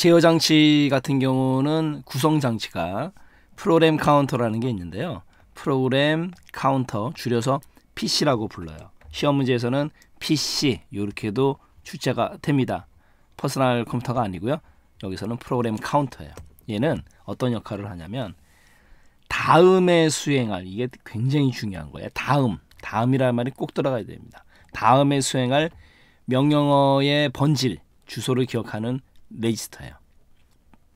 제어 장치 같은 경우는 구성 장치가 프로그램 카운터라는 게 있는데요. 프로그램 카운터 줄여서 PC라고 불러요. 시험 문제에서는 PC 이렇게도 출제가 됩니다. 퍼스널 컴퓨터가 아니고요. 여기서는 프로그램 카운터예요. 얘는 어떤 역할을 하냐면 다음에 수행할 이게 굉장히 중요한 거예요. 다음, 다음이라는 말이 꼭 들어가야 됩니다. 다음에 수행할 명령어의 번질, 주소를 기억하는 레지스터예요.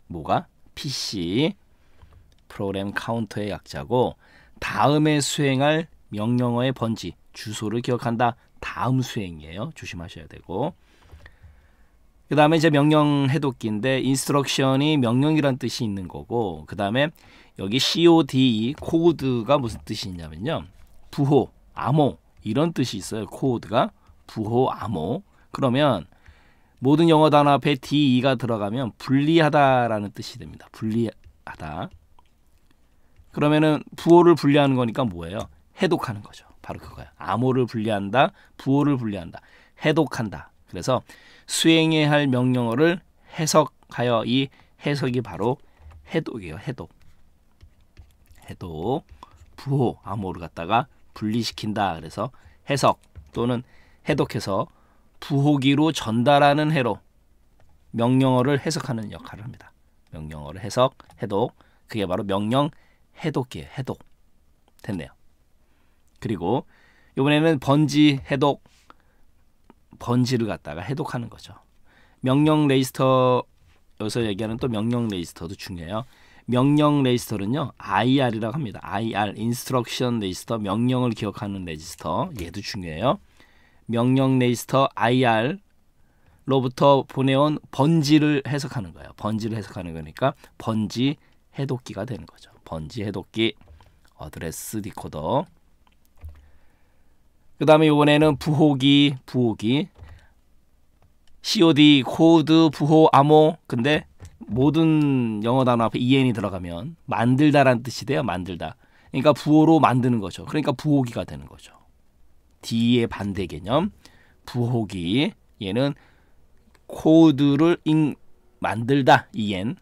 뭐가? PC 프로그램 카운터의 약자고 다음에 수행할 명령어의 번지 주소를 기억한다. 다음 수행이에요. 조심하셔야 되고 그 다음에 이제 명령 해독기인데 인스트럭션이 명령이란 뜻이 있는 거고 그 다음에 여기 c o d e, 코드가 무슨 뜻이 있냐면요 부호 암호 이런 뜻이 있어요 코드가 부호 암호 그러면 모든 영어 단어 앞에 de가 들어가면 불리하다라는 뜻이 됩니다. 불리하다 그러면은 부호를 분리하는 거니까 뭐예요? 해독하는 거죠. 바로 그거야. 암호를 분리한다, 부호를 분리한다, 해독한다. 그래서 수행해야 할 명령어를 해석하여 이 해석이 바로 해독이에요. 해독. 해독. 부호, 암호를 갖다가 분리시킨다. 그래서 해석 또는 해독해서 부호기로 전달하는 해로 명령어를 해석하는 역할을 합니다. 명령어를 해석, 해독, 그게 바로 명령 해독이에요. 해독. 됐네요. 그리고 이번에는 번지 해독, 번지를 갖다가 해독하는 거죠. 명령 레지스터 여기서 얘기하는 또 명령 레지스터도 중요해요. 명령 레지스터는요. IR이라고 합니다. IR, 인스트럭션 레지스터, 명령을 기억하는 레지스터. 얘도 중요해요. 명령 레이스터 IR 로부터 보내온 번지를 해석하는 거예요. 번지를 해석하는 거니까 번지 해독기가 되는 거죠. 번지 해독기 어드레스 디코더 그 다음에 이번에는 부호기 부호기 COD 코드 부호 암호 근데 모든 영어 단어 앞에 en이 들어가면 만들다라는 뜻이 돼요. 만들다. 그러니까 부호로 만드는 거죠. 그러니까 부호기가 되는 거죠. D의 반대 개념 부호기 얘는 코드를 잉, 만들다 이엔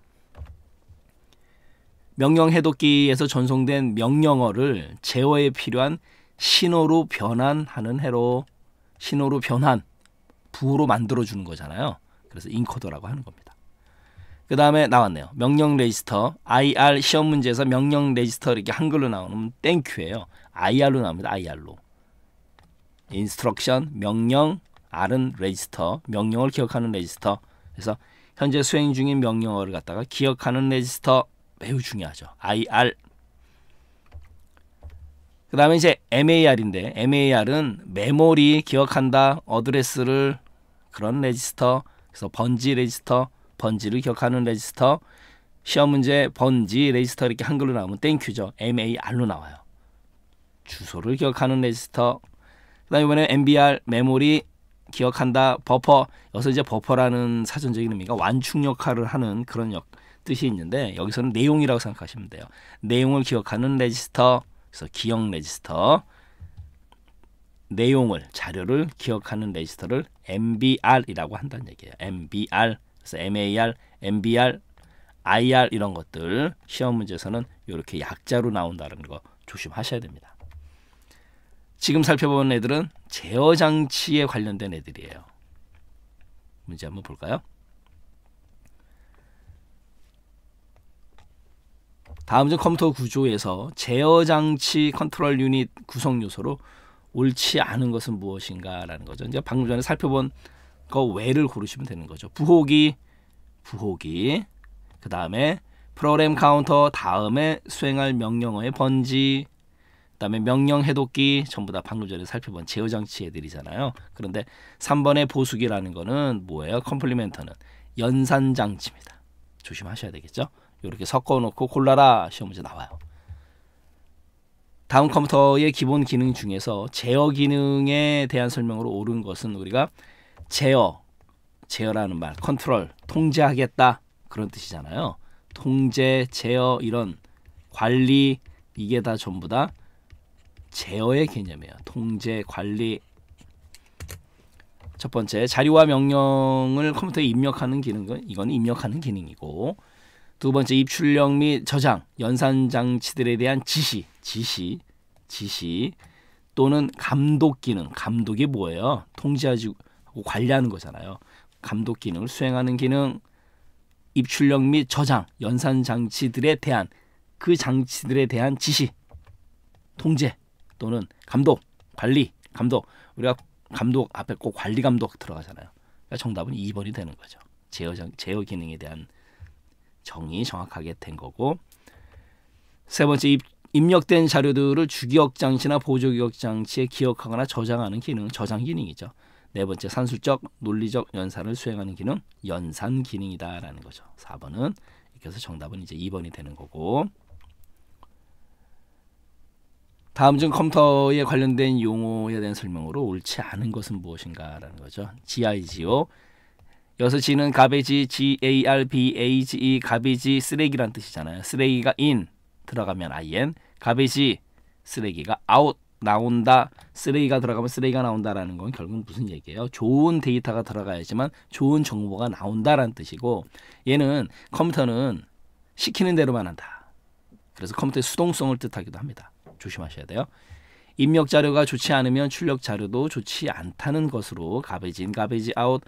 명령 해독기에서 전송된 명령어를 제어에 필요한 신호로 변환하는 해로 신호로 변환 부호로 만들어 주는 거잖아요. 그래서 인코더라고 하는 겁니다. 그 다음에 나왔네요. 명령 레지스터 IR 시험 문제에서 명령 레지스터 이렇게 한글로 나오면 땡큐예요. IR로 나옵니다. IR로 인스트럭션 명령 R은 레지스터 명령을 기억하는 레지스터 그래서 현재 수행 중인 명령어를 갖다가 기억하는 레지스터 매우 중요하죠. IR 그 다음에 이제 MAR인데 MAR은 메모리 기억한다 어드레스를 그런 레지스터 그래서 번지 레지스터 번지를 기억하는 레지스터 시험 문제 번지 레지스터 이렇게 한글로 나오면 땡큐죠. MAR로 나와요. 주소를 기억하는 레지스터 그다음 이번에 MBR 메모리 기억한다 버퍼 여기서 이제 버퍼라는 사전적인 의미가 완충 역할을 하는 그런 역, 뜻이 있는데 여기서는 내용이라고 생각하시면 돼요. 내용을 기억하는 레지스터 그래서 기억 레지스터 내용을 자료를 기억하는 레지스터를 MBR이라고 한다는 얘기예요. MBR 그래서 MAR, MBR, IR 이런 것들 시험 문제에서는 이렇게 약자로 나온다는 거 조심하셔야 됩니다. 지금 살펴본 애들은 제어 장치에 관련된 애들이에요. 문제 한번 볼까요? 다음 중 컴퓨터 구조에서 제어 장치 컨트롤 유닛 구성 요소로 옳지 않은 것은 무엇인가라는 거죠. 이제 방금 전에 살펴본 거 외를 고르시면 되는 거죠. 부호기, 부호기, 그 다음에 프로그램 카운터 다음에 수행할 명령어의 번지, 그다음에 명령 해독기 전부 다 방금 전에 살펴본 제어 장치 애들이잖아요. 그런데 3번의 보수기라는 거는 뭐예요? 컴플리멘터는 연산 장치입니다. 조심하셔야 되겠죠? 이렇게 섞어 놓고 골라라 시험 문제 나와요. 다음 컴퓨터의 기본 기능 중에서 제어 기능에 대한 설명으로 옳은 것은 우리가 제어, 제어라는 말, 컨트롤, 통제하겠다 그런 뜻이잖아요. 통제, 제어 이런 관리 이게 다 전부 다 제어의 개념이에요. 통제, 관리. 첫 번째, 자료와 명령을 컴퓨터에 입력하는 기능은 이건 입력하는 기능이고 두 번째, 입출력 및 저장, 연산 장치들에 대한 지시, 지시, 지시 또는 감독 기능. 감독이 뭐예요? 통제하고 관리하는 거잖아요. 감독 기능을 수행하는 기능, 입출력 및 저장, 연산 장치들에 대한 그 장치들에 대한 지시, 통제 또는 감독, 관리, 감독. 우리가 감독 앞에 꼭 관리 감독 들어가잖아요. 그러니까 정답은 2번이 되는 거죠. 제어 제어 기능에 대한 정의 정확하게 된 거고 세 번째 입, 입력된 자료들을 주기억 장치나 보조기억 장치에 기억하거나 저장하는 기능, 저장 기능이죠. 네 번째 산술적 논리적 연산을 수행하는 기능, 연산 기능이다라는 거죠. 4번은 이렇게 해서 정답은 이제 2번이 되는 거고 다음 중 컴퓨터에 관련된 용어에 대한 설명으로 옳지 않은 것은 무엇인가라는 거죠. GIGO 여섯서 G는 g a 지 b a g e G-A-R-B-A-G-E, g a r 쓰레기란 뜻이잖아요. 쓰레기가 in, 들어가면 in, g a r b 쓰레기가 out, 나온다. 쓰레기가 들어가면 쓰레기가 나온다라는 건 결국 무슨 얘기예요? 좋은 데이터가 들어가야지만 좋은 정보가 나온다라는 뜻이고 얘는 컴퓨터는 시키는 대로만 한다. 그래서 컴퓨터의 수동성을 뜻하기도 합니다. 조심하셔야 돼요. 입력 자료가 좋지 않으면 출력 자료도 좋지 않다는 것으로 가베진 가베지 아웃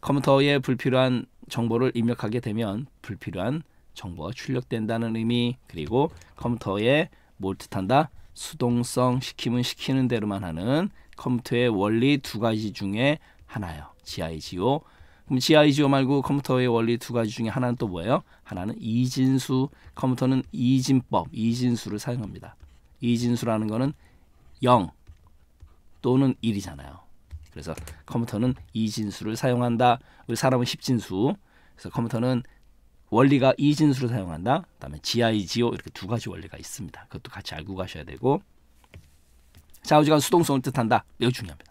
컴퓨터에 불필요한 정보를 입력하게 되면 불필요한 정보가 출력된다는 의미 그리고 컴퓨터에 뭘 뜻한다? 수동성 시키면 시키는 대로만 하는 컴퓨터의 원리 두 가지 중에 하나요. GIGO 그럼 GIGO 말고 컴퓨터의 원리 두 가지 중에 하나는 또 뭐예요? 하나는 이진수 컴퓨터는 이진법 이진수를 사용합니다. 이진수라는 거는 0 또는 1이잖아요. 그래서 컴퓨터는 이진수를 사용한다. 우리 사람은 십진수. 그래서 컴퓨터는 원리가 이진수를 사용한다. 그다음에 지아이지오 이렇게 두 가지 원리가 있습니다. 그것도 같이 알고 가셔야 되고 좌우지간 수동성을 뜻한다. 매우 중요합니다.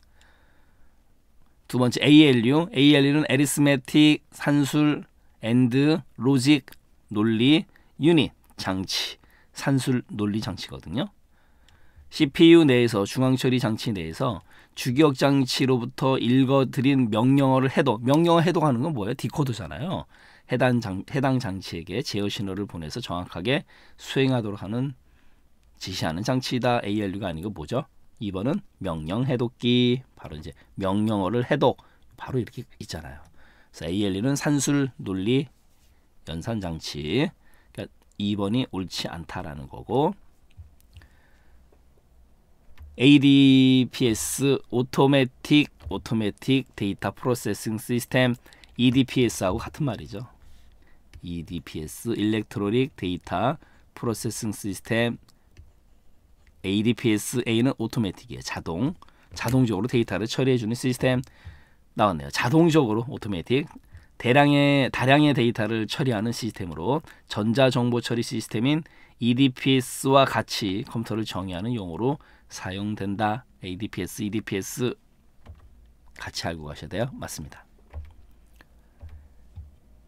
두 번째 ALU. ALU는 에리스메틱, 산술, 엔드, 로직, 논리, 유닛, 장치. 산술, 논리, 장치거든요. CPU 내에서 중앙처리 장치 내에서 주기억 장치로부터 읽어드린 명령어를 해독, 명령어 해독하는 건 뭐예요? 디코드잖아요. 해당, 장, 해당 장치에게 제어 신호를 보내서 정확하게 수행하도록 하는 지시하는 장치다. ALU가 아니고 뭐죠? 2번은 명령 해독기. 바로 이제 명령어를 해독. 바로 이렇게 있잖아요. 그래서 ALU는 산술 논리 연산 장치. 그러니까 2번이 옳지 않다라는 거고 ADPS 오토매틱 오토매틱 데이터 프로세싱 시스템 EDPS하고 같은 말이죠. EDPS 일렉트로닉 데이터 프로세싱 시스템 ADPS A는 오토매틱이에요. 자동 자동적으로 데이터를 처리해 주는 시스템 나왔네요. 자동적으로 오토매틱 대량의 다량의 데이터를 처리하는 시스템으로 전자정보 처리 시스템인 EDPS와 같이 컴퓨터를 정의하는 용어로 사용된다. ADPS, EDPS 같이 알고 가셔야 돼요. 맞습니다.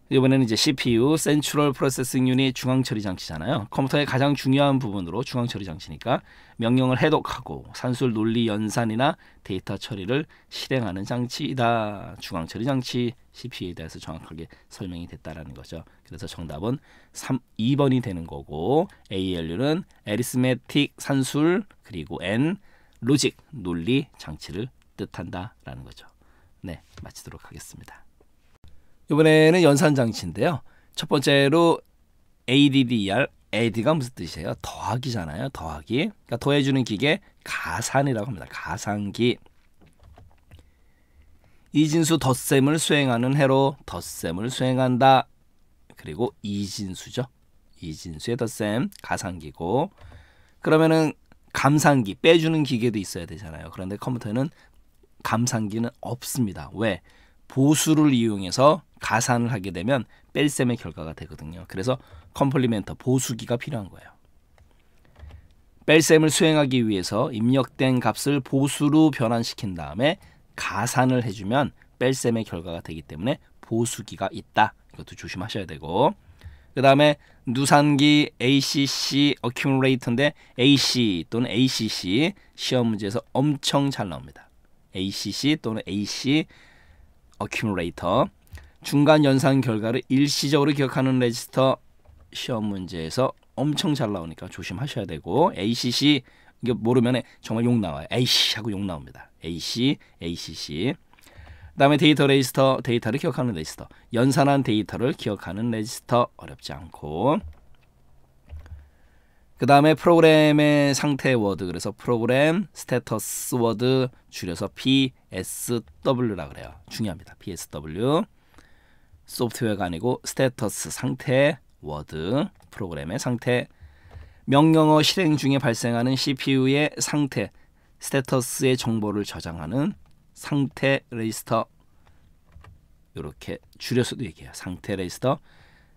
이번에는 이제 CPU, 센트럴 프로세싱 유닛 중앙 처리 장치잖아요. 컴퓨터의 가장 중요한 부분으로 중앙 처리 장치니까 명령을 해독하고 산술 논리 연산이나 데이터 처리를 실행하는 장치이다. 중앙 처리 장치 CPU에 대해서 정확하게 설명이 됐다라는 거죠. 그래서 정답은 3, 2번이 되는 거고 ALU는 에리스메틱 산술 그리고 N 로직 논리 장치를 뜻한다라는 거죠. 네, 마치도록 하겠습니다. 이번에는 연산 장치인데요. 첫 번째로 ADDR, e AD가 무슨 뜻이에요? 더하기잖아요. 더하기. 그러니까 더해주는 기계 가산이라고 합니다. 가산기. 이진수 덧셈을 수행하는 해로 덧셈을 수행한다. 그리고 이진수죠. 이진수의 덧셈 가산기고 그러면은 감산기 빼주는 기계도 있어야 되잖아요. 그런데 컴퓨터에는 감산기는 없습니다. 왜? 보수를 이용해서 가산을 하게 되면 뺄셈의 결과가 되거든요. 그래서 컴플리멘터 보수기가 필요한 거예요. 뺄셈을 수행하기 위해서 입력된 값을 보수로 변환시킨 다음에 가산을 해주면 뺄셈의 결과가 되기 때문에 보수기가 있다. 이것도 조심하셔야 되고 그 다음에 누산기 ACC 어큐뮬레이터인데 AC 또는 ACC 시험 문제에서 엄청 잘 나옵니다. ACC 또는 AC 어큐뮬레이터 중간 연산 결과를 일시적으로 기억하는 레지스터 시험 문제에서 엄청 잘 나오니까 조심하셔야 되고 ACC 이게 모르면 정말 욕 나와요. AC 하고 욕 나옵니다. AC, ACC 그다음에 데이터 레지스터 데이터를 기억하는 레지스터 연산한 데이터를 기억하는 레지스터 어렵지 않고 그 다음에 프로그램의 상태 워드 그래서 프로그램 스태터스 워드 줄여서 PSW라 그래요. 중요합니다. PSW 소프트웨어가 아니고 스태터스 상태 워드 프로그램의 상태 명령어 실행 중에 발생하는 CPU의 상태 스태터스의 정보를 저장하는 상태 레지스터 이렇게 줄여서도 얘기해요. 상태 레지스터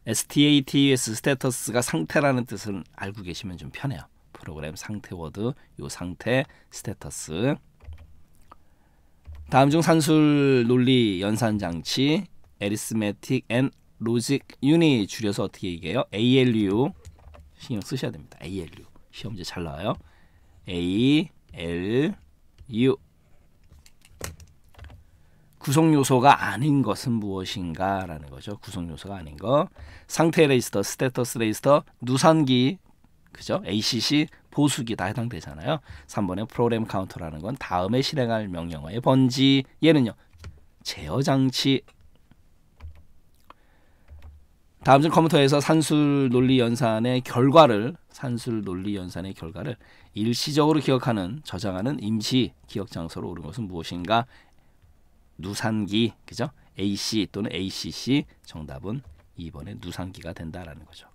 STATUS 스테터스가 상태라는 뜻은 알고 계시면 좀 편해요. 프로그램 상태 워드, 요 상태, 스테터스. 다음 중 산술 논리 연산 장치 에리스메틱 앤 로직 유닛 줄여서 어떻게 얘기해요? ALU 신경 쓰셔야 됩니다. ALU 시험제 잘 나와요. ALU 구성 요소가 아닌 것은 무엇인가라는 거죠. 구성 요소가 아닌 거. 상태 레이스터, 스태터스 레이스터, 누산기, 그죠? ACC 보수기다 해당되잖아요. 3번에 프로그램 카운터라는 건 다음에 실행할 명령어의 번지. 얘는요. 제어 장치. 다음 중 컴퓨터에서 산술 논리 연산의 결과를 산술 논리 연산의 결과를 일시적으로 기억하는 저장하는 임시 기억 장소로 오른 것은 무엇인가? 누산기, 그죠? AC 또는 ACC 정답은 이번에 누상기가 된다라는 거죠.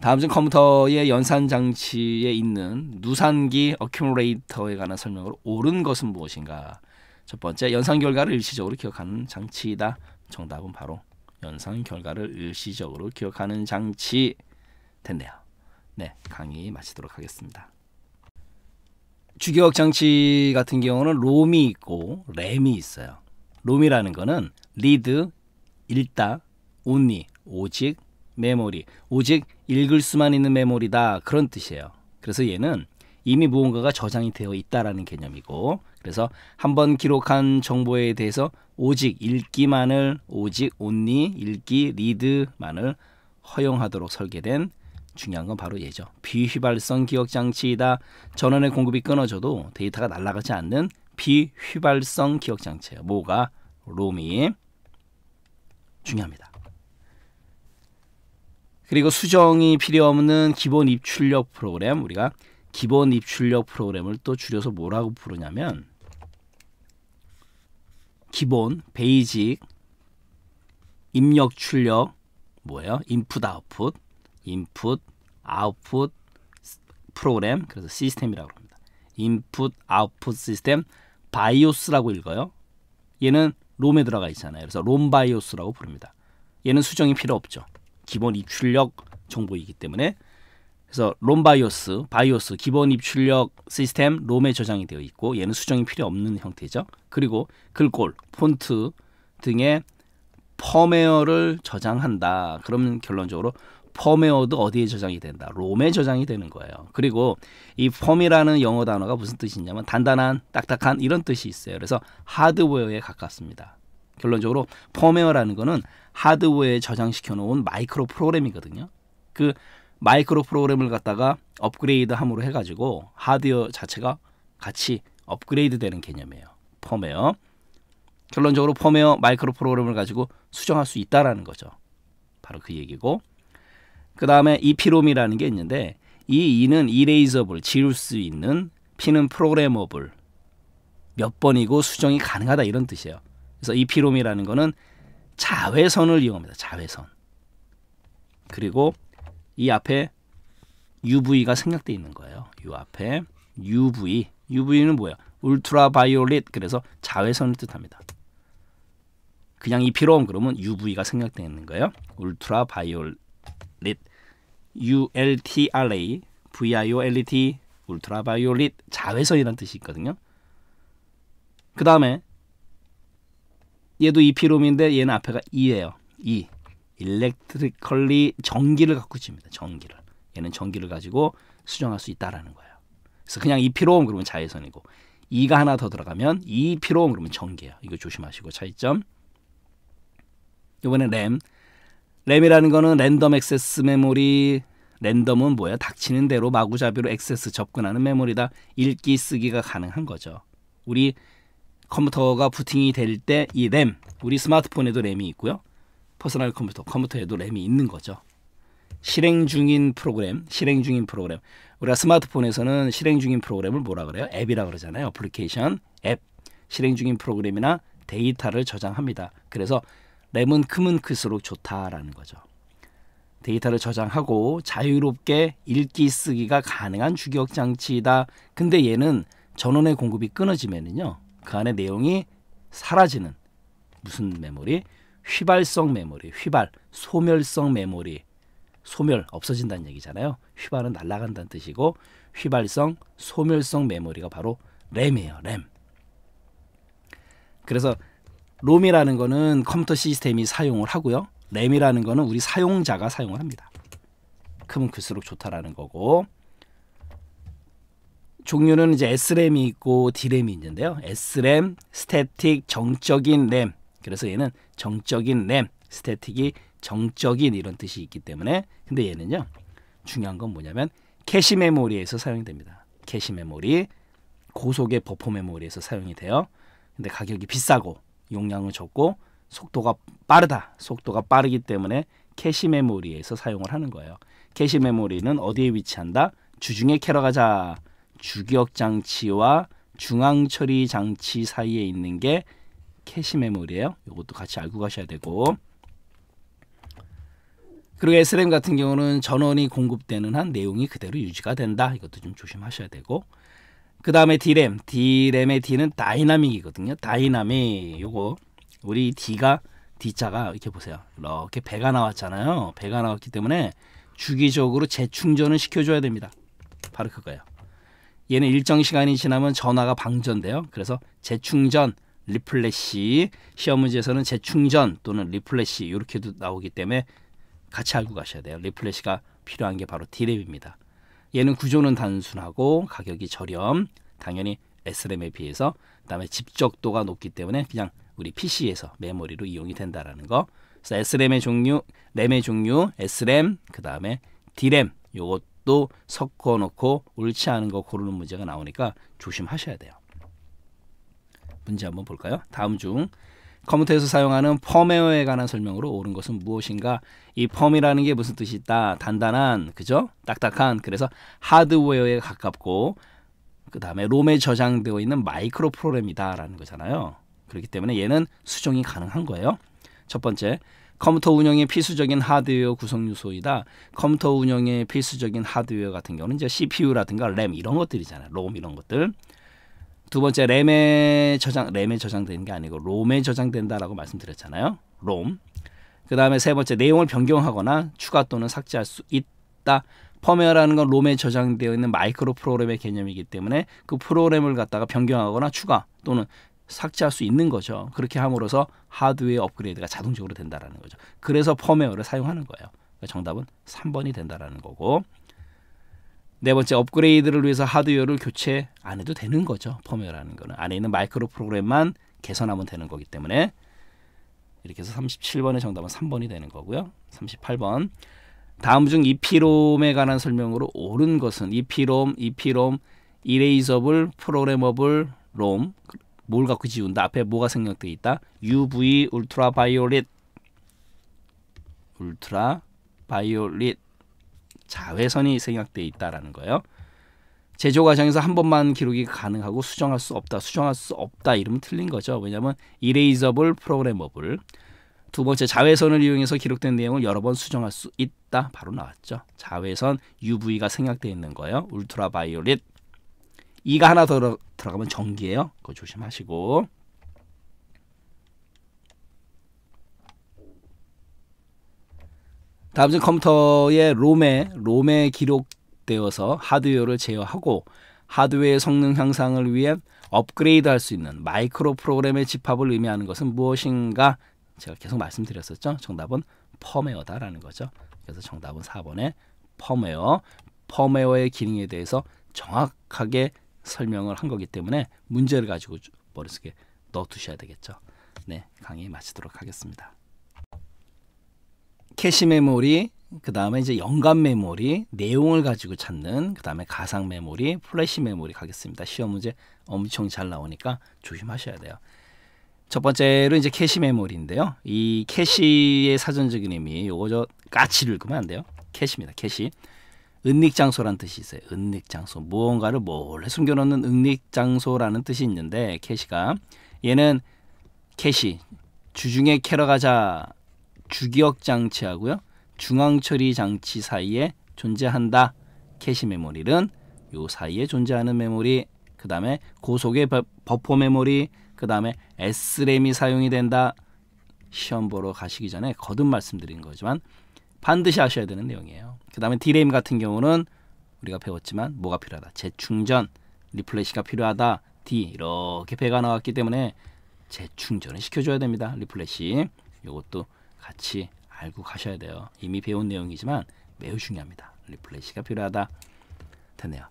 다음 중 컴퓨터의 연산 장치에 있는 누산기 어큐뮬레이터에 관한 설명으로 옳은 것은 무엇인가? 첫 번째, 연산 결과를 일시적으로 기억하는 장치이다. 정답은 바로 연산 결과를 일시적으로 기억하는 장치 됐네요. 네, 강의 마치도록 하겠습니다. 주기억 장치 같은 경우는 롬이 있고 램이 있어요. 롬이라는 거는 리드, 읽다 only 오직 메모리 오직 읽을 수만 있는 메모리다 그런 뜻이에요. 그래서 얘는 이미 무언가가 저장이 되어 있다라는 개념이고 그래서 한번 기록한 정보에 대해서 오직 읽기만을 오직 only 읽기 리드만을 허용하도록 설계된 중요한 건 바로 얘죠. 비휘발성 기억 장치이다. 전원의 공급이 끊어져도 데이터가 날아가지 않는 비휘발성 기억 장치예요. 뭐가 로이 중요합니다. 그리고 수정이 필요 없는 기본 입출력 프로그램 우리가 기본 입출력 프로그램을 또 줄여서 뭐라고 부르냐면 기본 베이직 입력 출력 뭐예요? 인풋 아웃풋 인풋 아웃풋 프로그램 그래서 시스템이라고 합니다. 인풋 아웃풋 시스템 바이오스라고 읽어요. 얘는 롬에 들어가 있잖아요. 그래서 롬바이오스라고 부릅니다. 얘는 수정이 필요 없죠. 기본 입출력 정보이기 때문에 그래서 롬 바이오스, 바이오스 기본 입출력 시스템 롬에 저장이 되어 있고 얘는 수정이 필요 없는 형태죠. 그리고 글꼴, 폰트 등의 펌웨어를 저장한다. 그러면 결론적으로 폼웨어도 어디에 저장이 된다. 롬에 저장이 되는 거예요. 그리고 이폼이라는 영어 단어가 무슨 뜻이냐면 단단한, 딱딱한 이런 뜻이 있어요. 그래서 하드웨어에 가깝습니다. 결론적으로 폼웨어라는 거는 하드웨어에 저장시켜 놓은 마이크로 프로그램이거든요. 그 마이크로 프로그램을 갖다가 업그레이드 함으로 해가지고 하드웨어 자체가 같이 업그레이드 되는 개념이에요. 폼웨어 결론적으로 폼웨어 마이크로 프로그램을 가지고 수정할 수 있다라는 거죠. 바로 그 얘기고 그 다음에 이피롬이라는 게 있는데 이 이는 이레이저블 지울 수 있는 피는 프로그래머블 몇 번이고 수정이 가능하다 이런 뜻이에요. 그래서 이피롬이라는 거는 자외선을 이용합니다. 자외선. 그리고 이 앞에 UV가 생략돼 있는 거예요. 이 앞에 UV. UV는 뭐야? 울트라 바이올릿 그래서 자외선을 뜻합니다. 그냥 이피롬 그러면 UV가 생략되어 있는 거예요. 울트라 바이올릿 lit ultra violet 울트라바이올릿 자외선이란 뜻이 있거든요. 그 다음에 얘도 이피롬인데 얘는 앞에가 E예요. E. electrically 전기를 갖고 있니다 전기를. 얘는 전기를 가지고 수정할 수 있다라는 거예요. 그래서 그냥 이피롬 그러면 자외선이고 E가 하나 더 들어가면 이피롬 그러면 전기예요. 이거 조심하시고 차이점. 이번에 램 램이라는 거는 랜덤 액세스 메모리 랜덤은 뭐야? 닥치는 대로 마구잡이로 액세스 접근하는 메모리다. 읽기 쓰기가 가능한 거죠. 우리 컴퓨터가 부팅이 될 때 이 램, 우리 스마트폰에도 램이 있고요. 퍼스널 컴퓨터, 컴퓨터에도 램이 있는 거죠. 실행 중인 프로그램, 실행 중인 프로그램. 우리가 스마트폰에서는 실행 중인 프로그램을 뭐라 그래요? 앱이라 그러잖아요. 어플리케이션, 앱. 실행 중인 프로그램이나 데이터를 저장합니다. 그래서 램은 크면 클수록 좋다라는 거죠. 데이터를 저장하고 자유롭게 읽기 쓰기가 가능한 주기 장치이다. 근데 얘는 전원의 공급이 끊어지면은요. 그 안에 내용이 사라지는 무슨 메모리? 휘발성 메모리, 휘발, 소멸성 메모리. 소멸 없어진다는 얘기잖아요. 휘발은 날아간다는 뜻이고 휘발성, 소멸성 메모리가 바로 램이에요. 램. 그래서 롬이라는 거는 컴퓨터 시스템이 사용을 하고요. 램이라는 거는 우리 사용자가 사용을 합니다. 크면 클수록 좋다라는 거고 종류는 이제 s m 이 있고 D램이 있는데요. s m 스태틱, 정적인 램. 그래서 얘는 정적인 램, 스태틱이 정적인 이런 뜻이 있기 때문에 근데 얘는요. 중요한 건 뭐냐면 캐시 메모리에서 사용 됩니다. 캐시 메모리, 고속의 버퍼 메모리에서 사용이 돼요. 근데 가격이 비싸고 용량을 적고 속도가 빠르다. 속도가 빠르기 때문에 캐시 메모리에서 사용을 하는 거예요. 캐시 메모리는 어디에 위치한다? 주중에 캐러 가자. 주격 장치와 중앙 처리 장치 사이에 있는 게 캐시 메모리예요. 이것도 같이 알고 가셔야 되고. 그리고 SRAM 같은 경우는 전원이 공급되는 한 내용이 그대로 유지가 된다. 이것도 좀 조심하셔야 되고. 그 다음에 D램. D램의 D는 다이나믹이거든요. 다이나믹. 요거. 우리 D가, D자가 이렇게 보세요. 이렇게 배가 나왔잖아요. 배가 나왔기 때문에 주기적으로 재충전을 시켜줘야 됩니다. 바로 그거예요. 얘는 일정 시간이 지나면 전화가 방전돼요. 그래서 재충전, 리플래시, 시험 문제에서는 재충전 또는 리플래시 이렇게도 나오기 때문에 같이 알고 가셔야 돼요. 리플래시가 필요한 게 바로 D랩입니다. 얘는 구조는 단순하고 가격이 저렴, 당연히 SRAM에 비해서 그다음에 집적도가 높기 때문에 그냥 우리 PC에서 메모리로 이용이 된다라는 거. 그래서 SRAM의 종류, 램의 종류, SRAM, 그다음에 DRAM 요것도 섞어 놓고 옳지 않은 거 고르는 문제가 나오니까 조심하셔야 돼요. 문제 한번 볼까요? 다음 중 컴퓨터에서 사용하는 펌웨어에 관한 설명으로 옳은 것은 무엇인가? 이 펌이라는 게 무슨 뜻이 있다? 단단한, 그죠? 딱딱한. 그래서 하드웨어에 가깝고 그 다음에 롬에 저장되어 있는 마이크로 프로그램이다라는 거잖아요. 그렇기 때문에 얘는 수정이 가능한 거예요. 첫 번째, 컴퓨터 운영에 필수적인 하드웨어 구성 요소이다. 컴퓨터 운영에 필수적인 하드웨어 같은 경우는 이제 CPU라든가 램 이런 것들이잖아요. 롬 이런 것들. 두 번째 램에 저장 램에 저장되는 게 아니고 롬에 저장된다라고 말씀드렸잖아요. 롬. 그 다음에 세 번째 내용을 변경하거나 추가 또는 삭제할 수 있다. 펌웨어라는 건 롬에 저장되어 있는 마이크로 프로그램의 개념이기 때문에 그 프로그램을 갖다가 변경하거나 추가 또는 삭제할 수 있는 거죠. 그렇게 함으로써 하드웨어 업그레이드가 자동적으로 된다라는 거죠. 그래서 펌웨어를 사용하는 거예요. 그러니까 정답은 3번이 된다라는 거고 네 번째 업그레이드를 위해서 하드웨어를 교체 안 해도 되는 거죠. 펌웨어라는 거는 안에 있는 마이크로 프로그램만 개선하면 되는 거기 때문에 이렇게 해서 37번의 정답은 3번이 되는 거고요. 38번 다음 중 이피롬에 관한 설명으로 옳은 것은 이피롬, 이피롬, 이레이저블, 프로그래머블, 롬, 뭘 갖고 지운다. 앞에 뭐가 생략돼 있다. UV, 울트라 바이올릿, 울트라 바이올릿 자외선이 생략돼 있다라는 거예요. 제조 과정에서 한 번만 기록이 가능하고 수정할 수 없다. 수정할 수 없다 이러면 틀린 거죠. 왜냐면 이레이저블 프로그래머블 두 번째 자외선을 이용해서 기록된 내용을 여러 번 수정할 수 있다. 바로 나왔죠. 자외선 UV가 생략되어 있는 거예요. 울트라바이올릿 이가 하나 더 들어가면 전기예요. 그거 조심하시고. 다음 은 컴퓨터의 롬에 롬에 기록되어서 하드웨어를 제어하고 하드웨어의 성능 향상을 위해 업그레이드 할 수 있는 마이크로 프로그램의 집합을 의미하는 것은 무엇인가 제가 계속 말씀드렸었죠. 정답은 펌웨어다라는 거죠. 그래서 정답은 4번에 펌웨어. 펌웨어의 기능에 대해서 정확하게 설명을 한 거기 때문에 문제를 가지고 머릿속에 넣어두셔야 되겠죠. 네, 강의 마치도록 하겠습니다. 캐시 메모리, 그 다음에 이제 연관 메모리, 내용을 가지고 찾는, 그 다음에 가상 메모리, 플래시 메모리 가겠습니다. 시험 문제 엄청 잘 나오니까 조심하셔야 돼요. 첫 번째로 이제 캐시 메모리인데요. 이 캐시의 사전적인 의미, 요거 저 까치를 읽면안 돼요. 캐시입니다. 캐시. 은닉 장소란 뜻이 있어요. 은닉 장소. 무언가를 몰래 숨겨놓는 은닉 장소라는 뜻이 있는데 캐시가 얘는 캐시 주중에 캐러 가자 주기억 장치하고요 중앙 처리 장치 사이에 존재한다. 캐시 메모리는 요 사이에 존재하는 메모리 그 다음에 고속의 버퍼 메모리 그 다음에 S램이 사용이 된다. 시험 보러 가시기 전에 거듭 말씀드린 거지만 반드시 하셔야 되는 내용이에요. 그 다음에 D램 같은 경우는 우리가 배웠지만 뭐가 필요하다. 재충전, 리플래시가 필요하다. D 이렇게 배가 나왔기 때문에 재충전을 시켜줘야 됩니다. 리플래시 이것도 같이 알고 가셔야 돼요. 이미 배운 내용이지만 매우 중요합니다. 리플래시가 필요하다. 됐네요.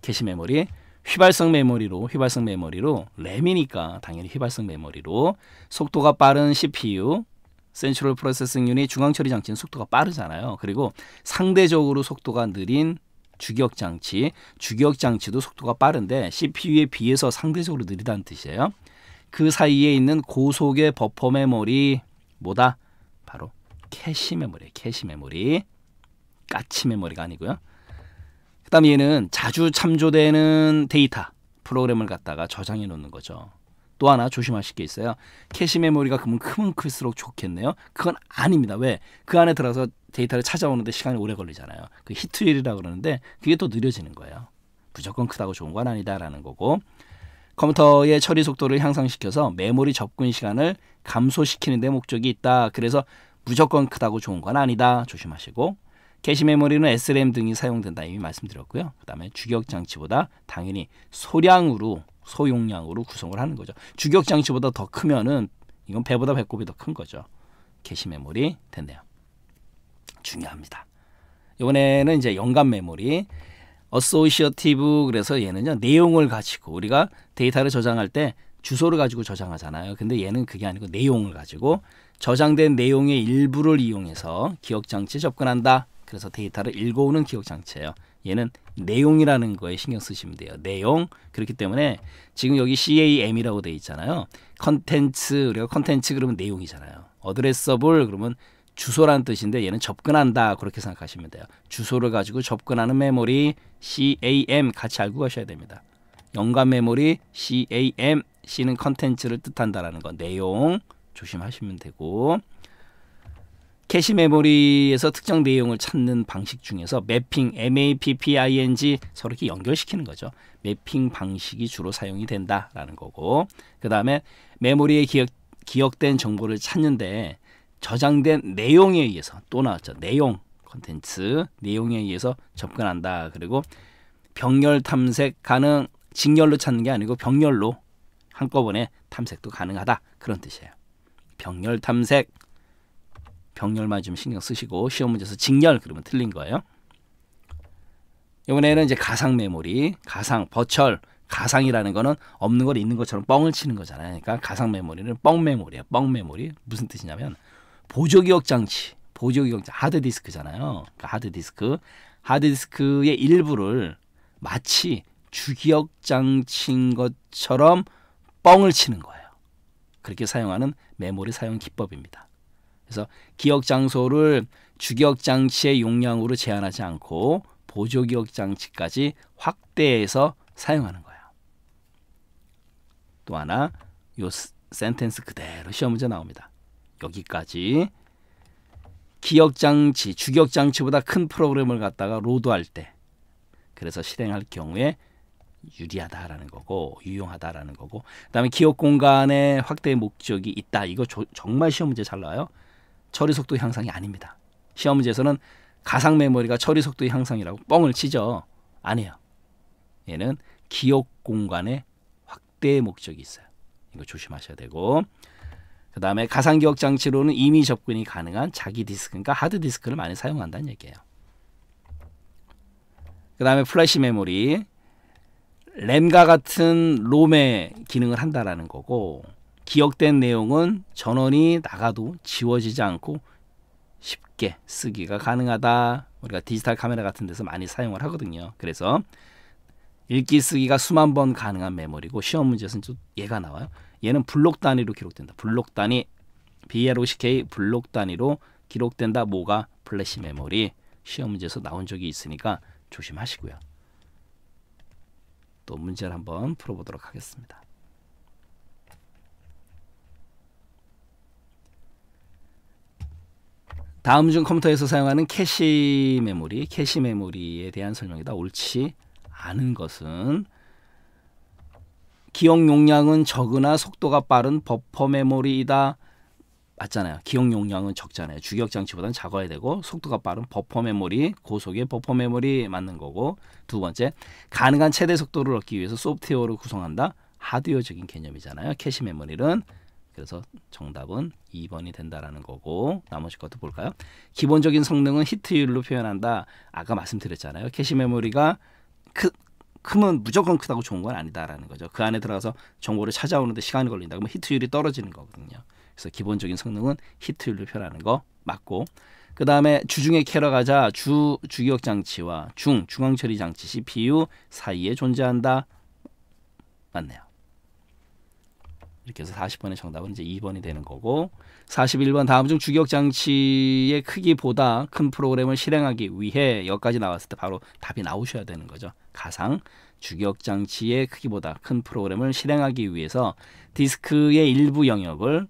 캐시 메모리 휘발성 메모리로 휘발성 메모리로 램이니까 당연히 휘발성 메모리로 속도가 빠른 CPU 센츄럴 프로세싱 유닛 중앙 처리 장치는 속도가 빠르잖아요. 그리고 상대적으로 속도가 느린 주격 장치, 주격 장치도 속도가 빠른데 CPU에 비해서 상대적으로 느리다는 뜻이에요. 그 사이에 있는 고속의 버퍼 메모리 뭐다? 바로 캐시 메모리, 캐시 메모리. 까치 메모리가 아니고요. 그다음 에 얘는 자주 참조되는 데이터 프로그램을 갖다가 저장해 놓는 거죠. 또 하나 조심하실 게 있어요. 캐시 메모리가 그러면 크면 클수록 좋겠네요. 그건 아닙니다. 왜? 그 안에 들어서 데이터를 찾아오는데 시간이 오래 걸리잖아요. 그 히트율이라고 그러는데 그게 또 느려지는 거예요. 무조건 크다고 좋은 건 아니다라는 거고 컴퓨터의 처리 속도를 향상시켜서 메모리 접근 시간을 감소시키는 데 목적이 있다. 그래서 무조건 크다고 좋은 건 아니다. 조심하시고 캐시 메모리는 SRAM 등이 사용된다 이미 말씀드렸고요. 그다음에 주격 장치보다 당연히 소량으로 소용량으로 구성을 하는 거죠. 주격 장치보다 더 크면은 이건 배보다 배꼽이 더 큰 거죠. 캐시 메모리 됐네요. 중요합니다. 이번에는 이제 연간 메모리 어소시어티브 그래서 얘는요 내용을 가지고 우리가 데이터를 저장할 때 주소를 가지고 저장하잖아요. 근데 얘는 그게 아니고 내용을 가지고 저장된 내용의 일부를 이용해서 기억 장치에 접근한다. 그래서 데이터를 읽어오는 기억 장치예요. 얘는 내용이라는 거에 신경 쓰시면 돼요. 내용 그렇기 때문에 지금 여기 CAM이라고 돼 있잖아요. 컨텐츠 우리가 컨텐츠 그러면 내용이잖아요. 어드레서블 그러면 주소란 뜻인데 얘는 접근한다 그렇게 생각하시면 돼요. 주소를 가지고 접근하는 메모리 CAM 같이 알고 가셔야 됩니다. 연관 메모리 CAM C는 컨텐츠를 뜻한다라는 거 내용 조심하시면 되고 캐시 메모리에서 특정 내용을 찾는 방식 중에서 매핑 (mapping) 서로 이렇게 연결시키는 거죠. 매핑 방식이 주로 사용이 된다라는 거고 그 다음에 메모리에 기억, 기억된 정보를 찾는데 저장된 내용에 의해서 또 나왔죠. 내용 컨텐츠 내용에 의해서 접근한다. 그리고 병렬 탐색 가능 직렬로 찾는 게 아니고 병렬로 한꺼번에 탐색도 가능하다 그런 뜻이에요. 병렬 탐색 병렬만 좀 신경 쓰시고 시험 문제에서 직렬 그러면 틀린 거예요. 이번에는 이제 가상 메모리, 가상 버철, 가상이라는 거는 없는 걸 있는 것처럼 뻥을 치는 거잖아요. 그러니까 가상 메모리는 뻥 메모리야. 뻥 메모리 무슨 뜻이냐면 보조 기억 장치, 보조 기억 장치 하드 디스크잖아요. 그러니까 하드 디스크, 하드 디스크의 일부를 마치 주기억 장치인 것처럼 뻥을 치는 거예요. 그렇게 사용하는 메모리 사용 기법입니다. 그래서 기억 장소를 주격 장치의 용량으로 제한하지 않고 보조 기억 장치까지 확대해서 사용하는 거예요. 또 하나 요 센텐스 그대로 시험 문제 나옵니다. 여기까지 기억 장치, 주격 장치보다 큰 프로그램을 갖다가 로드할 때 그래서 실행할 경우에 유리하다라는 거고 유용하다라는 거고 그다음에 기억 공간의 확대의 목적이 있다. 이거 조, 정말 시험 문제 잘 나와요. 처리 속도 향상이 아닙니다. 시험 문제에서는 가상 메모리가 처리 속도의 향상이라고 뻥을 치죠. 아니에요. 얘는 기억 공간의 확대 목적이 있어요. 이거 조심하셔야 되고 그 다음에 가상 기억 장치로는 이미 접근이 가능한 자기 디스크, 그러니까 하드 디스크를 많이 사용한다는 얘기예요. 그 다음에 플래시 메모리, 램과 같은 롬의 기능을 한다라는 거고 기억된 내용은 전원이 나가도 지워지지 않고 쉽게 쓰기가 가능하다. 우리가 디지털 카메라 같은 데서 많이 사용을 하거든요. 그래서 읽기 쓰기가 수만 번 가능한 메모리고 시험 문제에서는 좀 얘가 나와요. 얘는 블록 단위로 기록된다. 블록 단위 BROCK 블록 단위로 기록된다. 뭐가 플래시 메모리 시험 문제에서 나온 적이 있으니까 조심하시고요. 또 문제를 한번 풀어보도록 하겠습니다. 다음 중 컴퓨터에서 사용하는 캐시 메모리, 캐시 메모리에 대한 설명이다. 옳지 않은 것은 기억 용량은 적으나 속도가 빠른 버퍼 메모리이다. 맞잖아요. 기억 용량은 적잖아요. 주격 장치보다는 작아야 되고 속도가 빠른 버퍼 메모리, 고속의 버퍼 메모리 맞는 거고 두 번째 가능한 최대 속도를 얻기 위해서 소프트웨어를 구성한다. 하드웨어적인 개념이잖아요. 캐시 메모리는 그래서 정답은 2번이 된다라는 거고 나머지 것도 볼까요? 기본적인 성능은 히트율로 표현한다. 아까 말씀드렸잖아요. 캐시 메모리가 크, 크면 무조건 크다고 좋은 건 아니다라는 거죠. 그 안에 들어가서 정보를 찾아오는데 시간이 걸린다. 그러면 히트율이 떨어지는 거거든요. 그래서 기본적인 성능은 히트율로 표현하는 거 맞고 그 다음에 주중에 캐러 가자 주주격 장치와 중 중앙 처리 장치 CPU 사이에 존재한다 맞네요. 이렇게 해서 40번의 정답은 이제 2번이 되는 거고 41번 다음 중 주격 장치의 크기보다 큰 프로그램을 실행하기 위해 여기까지 나왔을 때 바로 답이 나오셔야 되는 거죠. 가상 주격 장치의 크기보다 큰 프로그램을 실행하기 위해서 디스크의 일부 영역을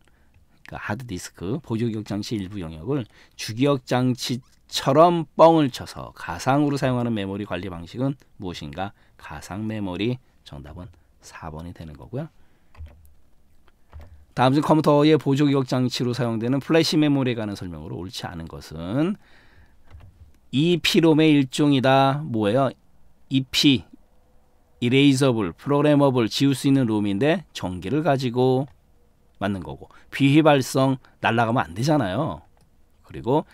그러니까 하드 디스크 보조격 장치 일부 영역을 주격 장치처럼 뻥을 쳐서 가상으로 사용하는 메모리 관리 방식은 무엇인가? 가상 메모리 정답은 4번이 되는 거고요. 다음 중 컴퓨터의 보조 기억 장치로 사용되는 플래시 메모리에 관한 설명으로 옳지 않은 것은 EP롬의 일종이다. 뭐예요? EP 이레이저블, 프로그래머블 지울 수 있는 롬인데 전기를 가지고 맞는 거고 비휘발성 날라가면 안 되잖아요. 그리고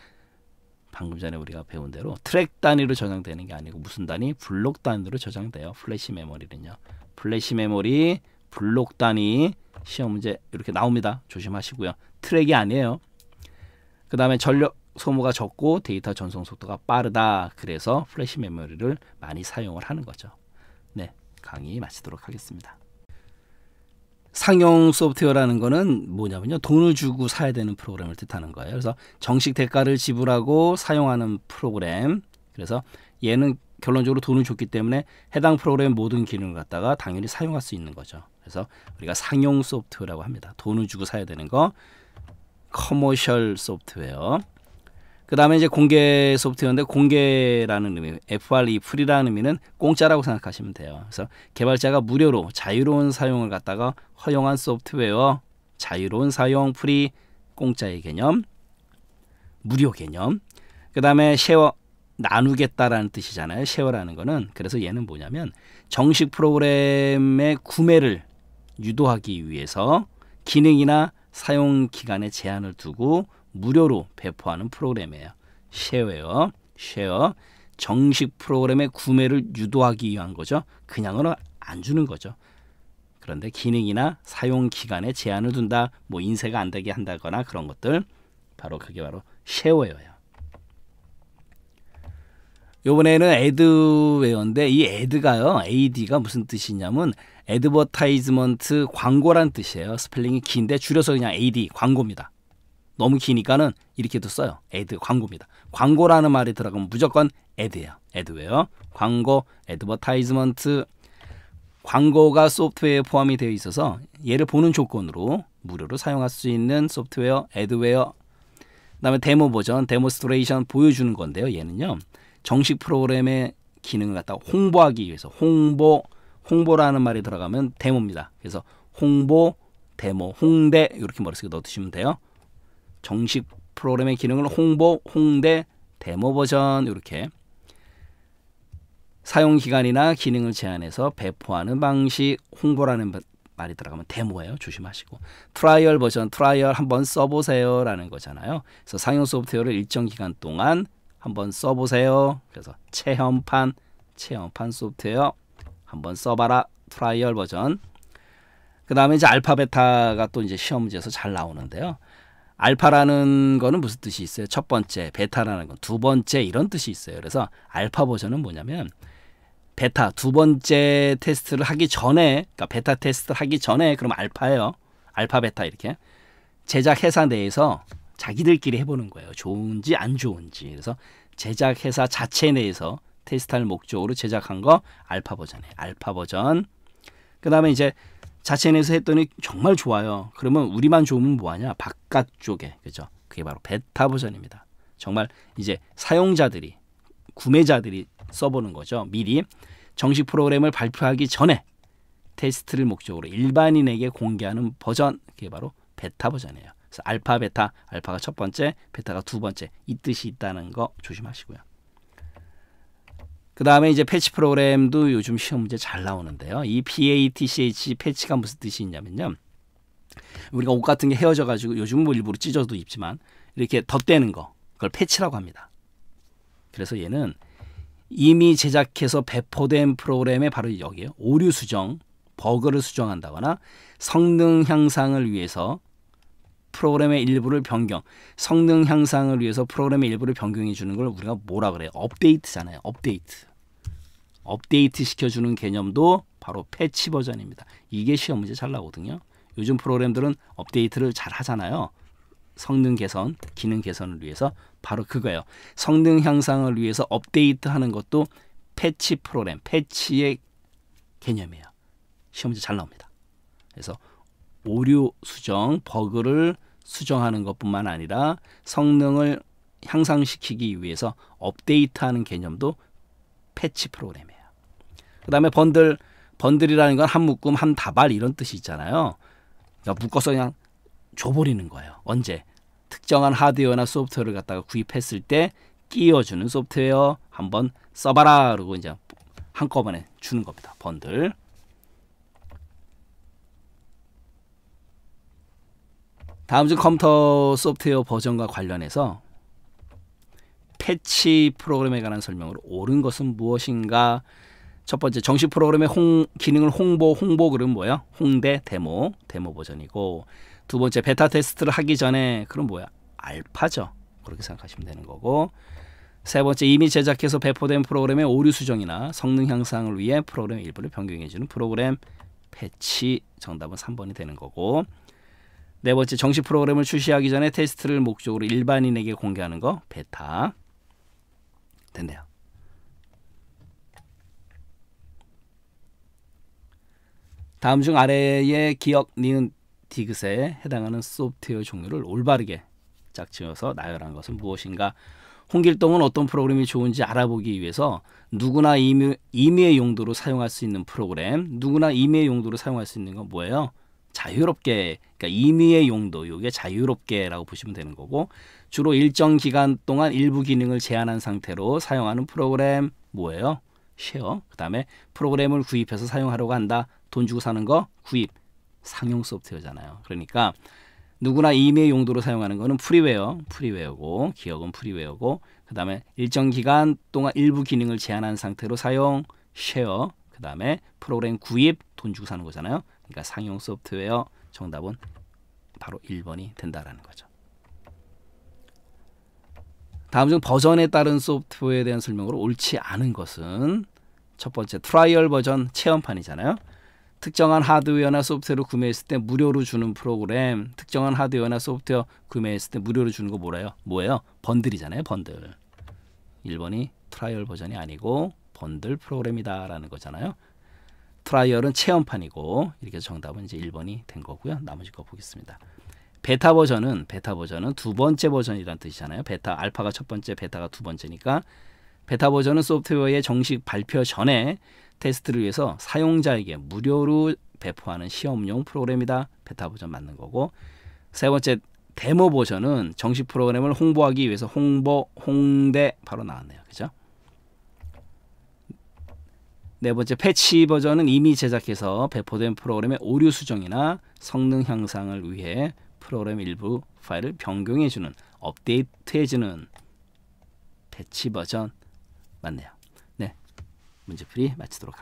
방금 전에 우리가 배운 대로 트랙 단위로 저장되는 게 아니고 무슨 단위? 블록 단위로 저장돼요. 플래시 메모리는요. 플래시 메모리, 블록 단위, 시험 문제 이렇게 나옵니다. 조심하시고요. 트랙이 아니에요. 그 다음에 전력 소모가 적고 데이터 전송 속도가 빠르다. 그래서 플래시 메모리를 많이 사용을 하는 거죠. 네, 강의 마치도록 하겠습니다. 상용 소프트웨어라는 거는 뭐냐면요. 돈을 주고 사야 되는 프로그램을 뜻하는 거예요. 그래서 정식 대가를 지불하고 사용하는 프로그램. 그래서 얘는 결론적으로 돈을 줬기 때문에 해당 프로그램 모든 기능을 갖다가 당연히 사용할 수 있는 거죠. 그래서 우리가 상용 소프트웨어라고 합니다. 돈을 주고 사야 되는 거 커머셜 소프트웨어. 그 다음에 이제 공개 소프트웨어인데 공개라는 의미, e, FRE 프리라는 의미는 공짜라고 생각하시면 돼요. 그래서 개발자가 무료로 자유로운 사용을 갖다가 허용한 소프트웨어, 자유로운 사용 프리 공짜의 개념, 무료 개념. 그 다음에 쉐어 나누겠다라는 뜻이잖아요. 쉐어라는 거는. 그래서 얘는 뭐냐면 정식 프로그램의 구매를 유도하기 위해서 기능이나 사용 기간에 제한을 두고 무료로 배포하는 프로그램이에요. 쉐어예요. 쉐어. 정식 프로그램의 구매를 유도하기 위한 거죠. 그냥은 안 주는 거죠. 그런데 기능이나 사용 기간에 제한을 둔다. 뭐 인쇄가 안 되게 한다거나 그런 것들 바로 그게 바로 쉐어예요. 요번에는 애드웨어인데 이 애드가요. AD가 무슨 뜻이냐면 애드버타이즈먼트 광고란 뜻이에요. 스펠링이 긴데 줄여서 그냥 AD 광고입니다. 너무 기니까는 이렇게도 써요. 애드 광고입니다. 광고라는 말이 들어가면 무조건 애드예요. 애드웨어, 광고, 애드버타이즈먼트 광고가 소프트웨어에 포함이 되어 있어서 얘를 보는 조건으로 무료로 사용할 수 있는 소프트웨어, 애드웨어, 그다음에 데모 버전, 데모스트레이션 보여주는 건데요. 얘는요. 정식 프로그램의 기능을 갖다 가 홍보하기 위해서 홍보 홍보라는 말이 들어가면 데모입니다. 그래서 홍보 데모 홍대 이렇게 머릿속에 넣어두시면 돼요. 정식 프로그램의 기능을 홍보 홍대 데모 버전 이렇게 사용 기간이나 기능을 제한해서 배포하는 방식 홍보라는 말이 들어가면 데모예요. 조심하시고 트라이얼 버전 트라이얼 한번 써보세요라는 거잖아요. 그래서 상용 소프트웨어를 일정 기간 동안 한번 써보세요. 그래서 체험판, 체험판 소프트웨어 한번 써봐라. 트라이얼 버전. 그 다음에 이제 알파베타가 또 이제 시험 문제에서 잘 나오는데요. 알파라는 거는 무슨 뜻이 있어요? 첫 번째, 베타라는 건 두 번째 이런 뜻이 있어요. 그래서 알파 버전은 뭐냐면 베타 두 번째 테스트를 하기 전에 그러니까 베타 테스트를 하기 전에 그럼 알파예요. 알파 베타 이렇게 제작 회사 내에서 자기들끼리 해보는 거예요. 좋은지 안 좋은지. 그래서 제작 회사 자체 내에서 테스트할 목적으로 제작한 거 알파 버전에 이요 알파 버전. 그 다음에 이제 자체 내에서 했더니 정말 좋아요. 그러면 우리만 좋으면 뭐하냐? 바깥쪽에 그죠? 그게 바로 베타 버전입니다. 정말 이제 사용자들이 구매자들이 써보는 거죠. 미리 정식 프로그램을 발표하기 전에 테스트를 목적으로 일반인에게 공개하는 버전 그게 바로 베타 버전이에요. 그래서 알파 베타 알파가 첫 번째 베타가 두 번째 이 뜻이 있다는 거 조심하시고요. 그 다음에 이제 패치 프로그램도 요즘 시험 문제 잘 나오는데요. 이 PATCH 패치가 무슨 뜻이 있냐면요. 우리가 옷 같은 게 헤어져 가지고 요즘 뭐 일부러 찢어도 입지만 이렇게 덧대는 거 그걸 패치라고 합니다. 그래서 얘는 이미 제작해서 배포된 프로그램에 바로 여기에 오류 수정, 버그를 수정한다거나 성능 향상을 위해서 프로그램의 일부를 변경, 성능 향상을 위해서 프로그램의 일부를 변경해 주는 걸 우리가 뭐라 그래요? 업데이트잖아요. 업데이트. 업데이트 시켜주는 개념도 바로 패치 버전입니다. 이게 시험 문제 잘 나오거든요. 요즘 프로그램들은 업데이트를 잘 하잖아요. 성능 개선, 기능 개선을 위해서 바로 그거예요. 성능 향상을 위해서 업데이트하는 것도 패치 프로그램, 패치의 개념이에요. 시험 문제 잘 나옵니다. 그래서 오류 수정, 버그를 수정하는 것뿐만 아니라 성능을 향상시키기 위해서 업데이트하는 개념도 패치 프로그램이에요. 그 다음에 번들, 번들이라는 건 한 묶음, 한 다발 이런 뜻이 있잖아요. 그러니까 묶어서 그냥 줘버리는 거예요. 언제? 특정한 하드웨어나 소프트웨어를 갖다가 구입했을 때 끼워주는 소프트웨어 한번 써봐라 그러고 이제 한꺼번에 주는 겁니다. 번들. 다음 중 컴퓨터 소프트웨어 버전과 관련해서 패치 프로그램에 관한 설명으로 옳은 것은 무엇인가 첫 번째 정식 프로그램의 홍, 기능을 홍보 홍보 글은 뭐야 홍대 데모 데모 버전이고 두 번째 베타 테스트를 하기 전에 그럼 뭐야? 알파죠. 그렇게 생각하시면 되는 거고 세 번째 이미 제작해서 배포된 프로그램의 오류 수정이나 성능 향상을 위해 프로그램 일부를 변경해주는 프로그램 패치 정답은 3번이 되는 거고 네 번째 정식 프로그램을 출시하기 전에 테스트를 목적으로 일반인에게 공개하는 거 베타 됐네요 다음 중 아래의 기억 니은 디귿에 해당하는 소프트웨어 종류를 올바르게 짝지어서 나열한 것은 무엇인가? 홍길동은 어떤 프로그램이 좋은지 알아보기 위해서 누구나 임의, 임의 용도로 사용할 수 있는 프로그램, 누구나 임의 의 용도로 사용할 수 있는 건 뭐예요? 자유롭게 그러니까 임의의 용도 요게 자유롭게라고 보시면 되는 거고 주로 일정 기간 동안 일부 기능을 제한한 상태로 사용하는 프로그램 뭐예요? 쉐어. 그다음에 프로그램을 구입해서 사용하려고 한다. 돈 주고 사는 거 구입. 상용 소프트웨어잖아요. 그러니까 누구나 임의 용도로 사용하는 거는 프리웨어, 프리웨어고 기억은 프리웨어고 그다음에 일정 기간 동안 일부 기능을 제한한 상태로 사용 쉐어 그다음에 프로그램 구입 돈 주고 사는 거잖아요. 그러니까 상용 소프트웨어 정답은 바로 1번이 된다라는 거죠. 다음 중 버전에 따른 소프트웨어에 대한 설명으로 옳지 않은 것은 첫 번째 트라이얼 버전 체험판이잖아요. 특정한 하드웨어나 소프트웨어를 구매했을 때 무료로 주는 프로그램, 특정한 하드웨어나 소프트웨어 구매했을 때 무료로 주는 거 뭐래요? 뭐예요? 번들이잖아요, 번들. 1번이 트라이얼 버전이 아니고 번들 프로그램이다라는 거잖아요. 트라이얼은 체험판이고 이렇게 정답은 이제 1번이 된 거고요. 나머지 거 보겠습니다. 베타 버전은 베타 버전은 두 번째 버전이란 뜻이잖아요. 베타 알파가 첫 번째, 베타가 두 번째니까 베타 버전은 소프트웨어의 정식 발표 전에 테스트를 위해서 사용자에게 무료로 배포하는 시험용 프로그램이다. 베타 버전 맞는 거고 세 번째 데모 버전은 정식 프로그램을 홍보하기 위해서 홍보 홍대 바로 나왔네요. 그죠? 네 번째 패치 버전은 이미 제작해서 배포된 프로그램의 오류 수정이나 성능 향상을 위해 프로그램 일부 파일을 변경해주는 업데이트해주는 패치 버전 맞네요. 네 문제풀이 마치도록 하겠습니다.